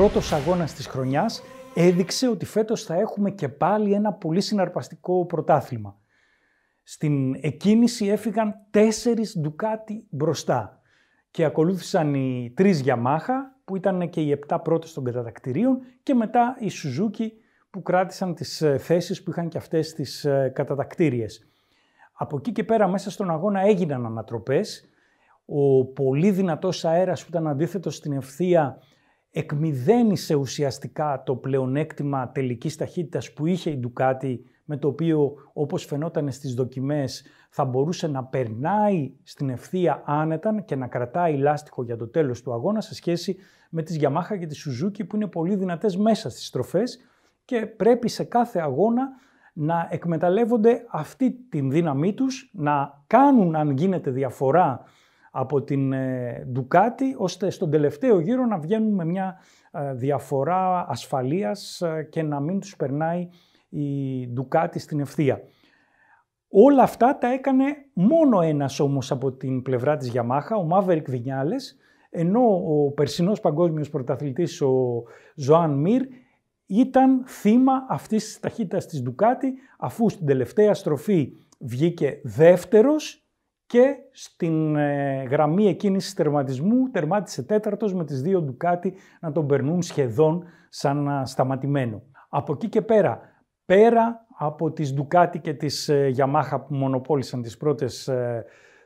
πρώτος αγώνας της χρονιάς έδειξε ότι φέτος θα έχουμε και πάλι ένα πολύ συναρπαστικό πρωτάθλημα. Στην εκκίνηση έφυγαν τέσσερις ντουκάτι μπροστά και ακολούθησαν οι τρεις Γιαμάχα που ήταν και οι επτά πρώτες των κατατακτηρίων και μετά οι Σουζούκι που κράτησαν τις ε, θέσεις που είχαν και αυτές τις ε, κατατακτήριες. Από εκεί και πέρα μέσα στον αγώνα έγιναν ανατροπές. Ο πολύ δυνατός αέρας που ήταν αντίθετος στην ευθεία εκμυδένισε ουσιαστικά το πλεονέκτημα τελικής ταχύτητας που είχε η Ducati με το οποίο όπως φαινόταν στις δοκιμές θα μπορούσε να περνάει στην ευθεία άνετα και να κρατάει λάστιχο για το τέλος του αγώνα σε σχέση με τις Yamaha και τη Suzuki που είναι πολύ δυνατές μέσα στις στροφές και πρέπει σε κάθε αγώνα να εκμεταλλεύονται αυτή την δύναμή τους, να κάνουν αν γίνεται διαφορά από την Ducati, ε, ώστε στον τελευταίο γύρο να βγαίνουν με μια ε, διαφορά ασφαλείας ε, και να μην τους περνάει η Ντούκάτι στην ευθεία. Όλα αυτά τα έκανε μόνο ένας όμως από την πλευρά της Γιαμάχα, ο Maverick Βινιάλες ενώ ο περσινός παγκόσμιος πρωταθλητής, ο Ζωάν Μυρ, ήταν θύμα αυτής της ταχύτητας της Ducati, αφού στην τελευταία στροφή βγήκε δεύτερος και στην ε, γραμμή γραμμή της τερματισμού τερμάτισε τέταρτος με τις δύο Ντουκάτι να τον περνούν σχεδόν σαν ε, σταματημένο. Από εκεί και πέρα, πέρα από τις Ντουκάτι και τις ε, Yamaha που μονοπόλησαν τις πρώτες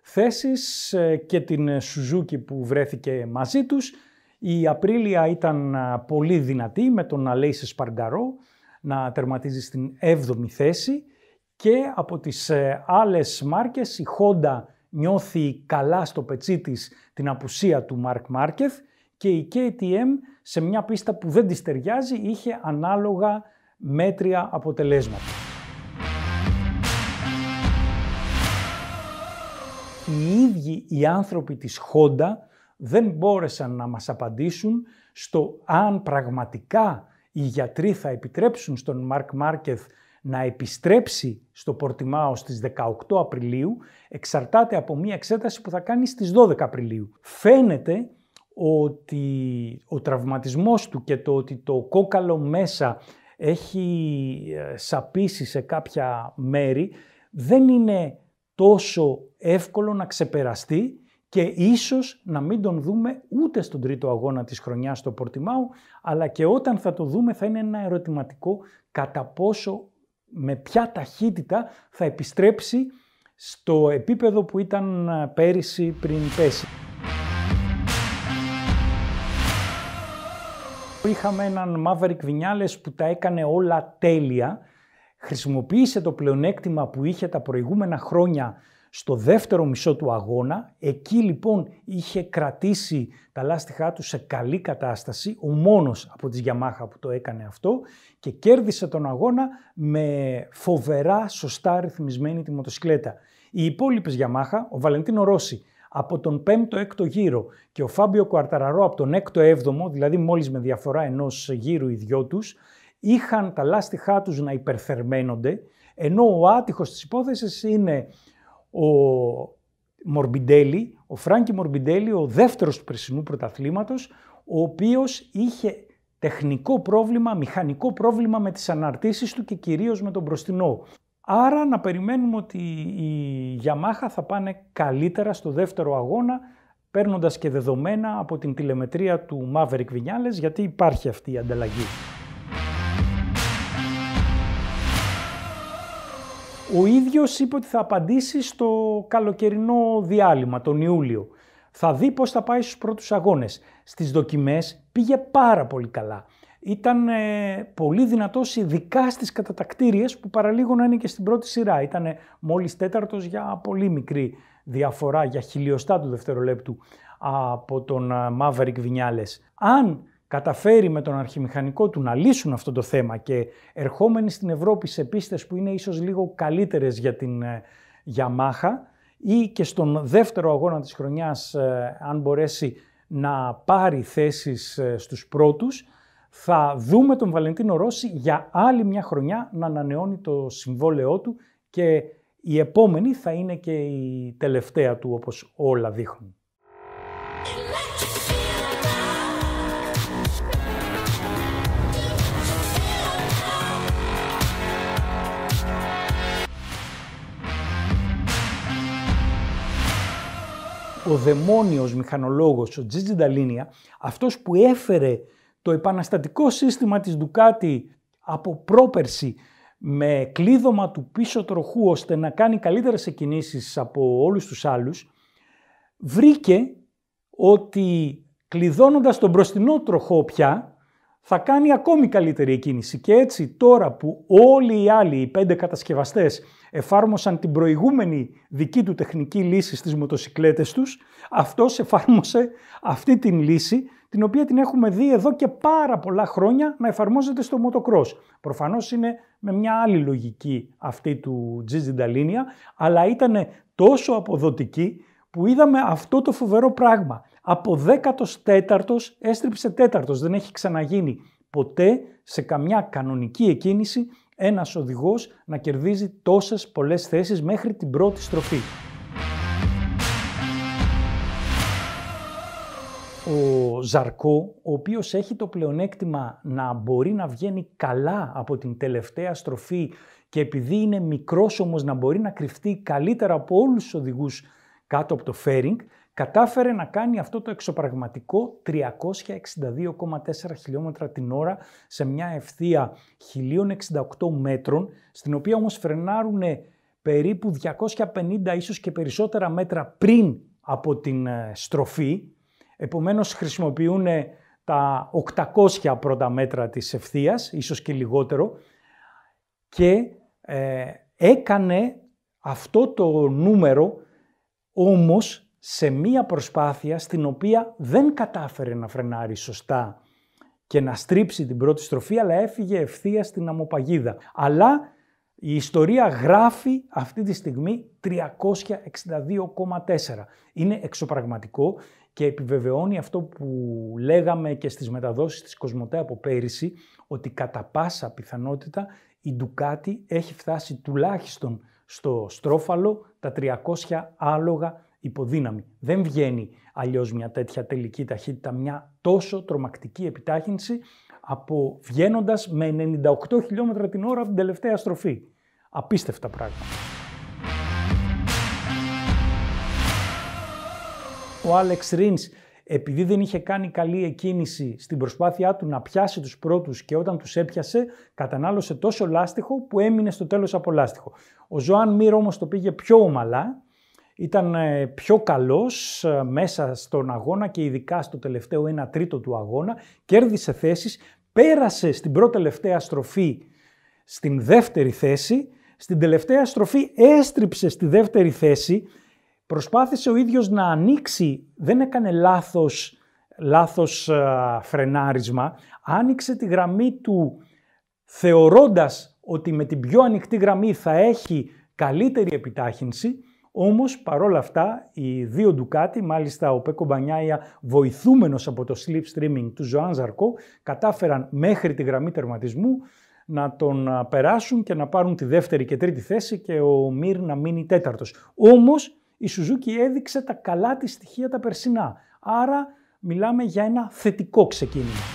θέσεις και την Suzuki που βρέθηκε μαζί τους, η Απρίλια ήταν πολύ δυνατή με τον Αλέισε Σπαργκαρό να τερματίζει στην 7η θέση και από τις άλλες μάρκες η Honda νιώθει καλά στο πετσί της την απουσία του Μαρκ Μάρκεθ και η KTM σε μια πίστα που δεν της ταιριάζει είχε ανάλογα μέτρια αποτελέσματα. Οι ίδιοι οι άνθρωποι της Honda δεν μπόρεσαν να μας απαντήσουν στο αν πραγματικά οι γιατροί θα επιτρέψουν στον Μαρκ Μάρκεθ να επιστρέψει στο Πορτιμάο στις 18 Απριλίου εξαρτάται από μία εξέταση που θα κάνει στις 12 Απριλίου. Φαίνεται ότι ο τραυματισμός του και το ότι το κόκαλο μέσα έχει ε, σαπίσει σε κάποια μέρη δεν είναι τόσο εύκολο να ξεπεραστεί και ίσως να μην τον δούμε ούτε στον τρίτο αγώνα της χρονιάς στο Πορτιμάου, αλλά και όταν θα το δούμε θα είναι ένα ερωτηματικό κατά πόσο με ποια ταχύτητα θα επιστρέψει στο επίπεδο που ήταν πέρυσι πριν πέσει. Είχαμε έναν Maverick Vinales που τα έκανε όλα τέλεια, χρησιμοποίησε το πλεονέκτημα που είχε τα προηγούμενα χρόνια στο δεύτερο μισό του αγώνα. Εκεί λοιπόν είχε κρατήσει τα λάστιχά του σε καλή κατάσταση, ο μόνος από τις Γιαμάχα που το έκανε αυτό και κέρδισε τον αγώνα με φοβερά σωστά ρυθμισμένη τη μοτοσυκλέτα. Οι υπόλοιπες Yamaha, ο Βαλεντίνο Ρώση από τον 5ο-6ο γύρο και ο Φάμπιο Κουαρταραρό από τον 6ο-7ο, δηλαδή μόλις με διαφορά ενός γύρου οι δυο τους, είχαν τα λάστιχά τους να υπερθερμαίνονται, ενώ ο άτυχος της υπόθεσης είναι ο Μορμπιντέλη, ο Φράνκι Μορμπιντέλη, ο δεύτερος του περσινού πρωταθλήματος, ο οποίος είχε τεχνικό πρόβλημα, μηχανικό πρόβλημα με τις αναρτήσεις του και κυρίως με τον μπροστινό. Άρα να περιμένουμε ότι η Γιαμάχα θα πάνε καλύτερα στο δεύτερο αγώνα, παίρνοντας και δεδομένα από την τηλεμετρία του Maverick Vinales, γιατί υπάρχει αυτή η ανταλλαγή. Ο ίδιος είπε ότι θα απαντήσει στο καλοκαιρινό διάλειμμα, τον Ιούλιο. Θα δει πώς θα πάει στους πρώτους αγώνες. Στις δοκιμές πήγε πάρα πολύ καλά. Ήταν ε, πολύ δυνατός ειδικά στις κατατακτήριες που παραλίγο να είναι και στην πρώτη σειρά. Ήταν μόλις τέταρτος για πολύ μικρή διαφορά, για χιλιοστά του δευτερολέπτου από τον Μαύρικ ε, Βινιάλες. Αν καταφέρει με τον αρχιμηχανικό του να λύσουν αυτό το θέμα και ερχόμενοι στην Ευρώπη σε πίστες που είναι ίσως λίγο καλύτερες για την Yamaha ε, ή και στον δεύτερο αγώνα της χρονιάς, ε, αν μπορέσει να πάρει θέσεις ε, στους πρώτους, θα δούμε τον Βαλεντίνο Ρώση για άλλη μια χρονιά να ανανεώνει το συμβόλαιό του και η επόμενη θα είναι και η τελευταία του όπως όλα δείχνουν. ο δαιμόνιος μηχανολόγος, ο Τζίτζι Νταλίνια, αυτός που έφερε το επαναστατικό σύστημα της Ντουκάτι από πρόπερση με κλείδωμα του πίσω τροχού ώστε να κάνει καλύτερες εκκινήσεις από όλους τους άλλους, βρήκε ότι κλειδώνοντας τον μπροστινό τροχό πια, θα κάνει ακόμη καλύτερη κίνηση. Και έτσι τώρα που όλοι οι άλλοι, οι πέντε κατασκευαστές, εφάρμοσαν την προηγούμενη δική του τεχνική λύση στις μοτοσικλέτες τους, αυτός εφάρμοσε αυτή την λύση, την οποία την έχουμε δει εδώ και πάρα πολλά χρόνια να εφαρμόζεται στο μοτοκρός. Προφανώς είναι με μια άλλη λογική αυτή του Gigi Dalinia, αλλά ήταν τόσο αποδοτική που είδαμε αυτό το φοβερό πράγμα. Από 14ο έστριψε 4ο. Δεν έχει ξαναγίνει ποτέ σε καμιά κανονική εκκίνηση ένας οδηγός να κερδίζει τόσες πολλές θέσεις μέχρι την πρώτη στροφή. Ο Ζαρκό, οποίος έχει το ενας οδηγο να μπορεί να βγαίνει καλά από την τελευταία στροφή και επειδή είναι μικρός όμως να μπορεί να κρυφτεί καλύτερα από όλους τους οδηγούς κάτω από το φέρινγκ, κατάφερε να κάνει αυτό το εξωπραγματικό 362,4 χιλιόμετρα την ώρα σε μια ευθεία 1068 μέτρων, στην οποία όμως φρενάρουν περίπου 250 ίσως και περισσότερα μέτρα πριν από την ε, στροφή. Επομένως χρησιμοποιούν τα 800 πρώτα μέτρα της ευθείας, ίσως και λιγότερο, και ε, έκανε αυτό το νούμερο όμως σε μία προσπάθεια στην οποία δεν κατάφερε να φρενάρει σωστά και να στρίψει την πρώτη στροφή, αλλά έφυγε ευθεία στην αμοπαγίδα. Αλλά η ιστορία γράφει αυτή τη στιγμή 362,4. Είναι εξωπραγματικό και επιβεβαιώνει αυτό που λέγαμε και στις μεταδόσεις της Κοσμοτέ από πέρυσι, ότι κατά πάσα πιθανότητα η Ντουκάτι έχει φτάσει τουλάχιστον στο στρόφαλο τα 300 άλογα υποδύναμη. Δεν βγαίνει αλλιώς μια τέτοια τελική ταχύτητα, μια τόσο τρομακτική επιτάχυνση από βγαίνοντας με 98 χιλιόμετρα την ώρα από την τελευταία στροφή. Απίστευτα πράγματα. Ο Άλεξ Ρίνς, επειδή δεν είχε κάνει καλή εκκίνηση στην προσπάθειά του να πιάσει τους πρώτους και όταν τους έπιασε, κατανάλωσε τόσο λάστιχο που έμεινε στο τέλος από λάστιχο. Ο Ζωάν Μύρ όμως το πήγε πιο ομαλά ήταν ε, πιο καλός ε, μέσα στον αγώνα και ειδικά στο τελευταίο 1 τρίτο του αγώνα. Κέρδισε θέσεις, πέρασε στην πρώτη τελευταία στροφή στην δεύτερη θέση. Στην τελευταία στροφή έστριψε στη δεύτερη θέση. Προσπάθησε ο ίδιος να ανοίξει, δεν έκανε λάθος, λάθος ε, φρενάρισμα. Άνοιξε τη γραμμή του θεωρώντας ότι με την πιο ανοιχτή γραμμή θα έχει καλύτερη επιτάχυνση όμως παρόλα αυτά οι δύο Ντουκάτι, μάλιστα ο Πέκο Μπανιάια βοηθούμενος από το sleep streaming του Ζωάν Ζαρκό, κατάφεραν μέχρι τη γραμμή τερματισμού να τον περάσουν και να πάρουν τη δεύτερη και τρίτη θέση και ο Μύρ να μείνει τέταρτος. Όμως η Σουζούκη έδειξε τα καλά της στοιχεία τα περσινά, άρα μιλάμε για ένα θετικό ξεκίνημα.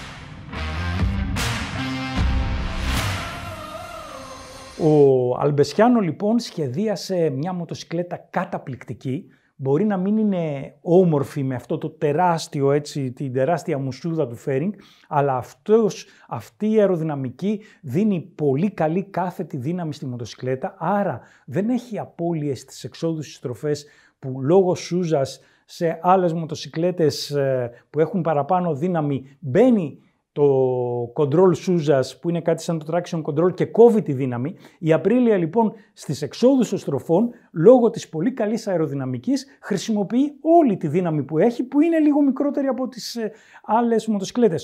Ο Αλμπεσιάνο λοιπόν σχεδίασε μια μοτοσυκλέτα καταπληκτική. Μπορεί να μην είναι όμορφη με αυτό το τεράστιο έτσι, την τεράστια μουσούδα του Φέρινγκ, αλλά αυτός, αυτή η αεροδυναμική δίνει πολύ καλή κάθετη δύναμη στη μοτοσυκλέτα, άρα δεν έχει απώλειες στις εξόδους στις που λόγω σούζας σε άλλες μοτοσυκλέτες ε, που έχουν παραπάνω δύναμη μπαίνει το control σούζας που είναι κάτι σαν το traction control και κόβει τη δύναμη. Η Απρίλια λοιπόν στις εξόδους των στροφών λόγω της πολύ καλής αεροδυναμικής χρησιμοποιεί όλη τη δύναμη που έχει που είναι λίγο μικρότερη από τις άλλε άλλες Όμω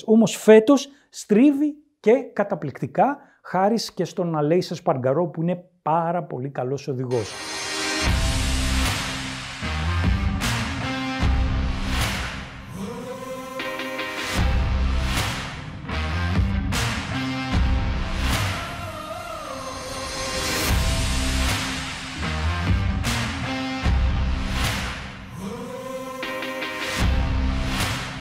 Όμως φέτος στρίβει και καταπληκτικά χάρη και στον Αλέη Σπαργκαρό που είναι πάρα πολύ καλός οδηγός.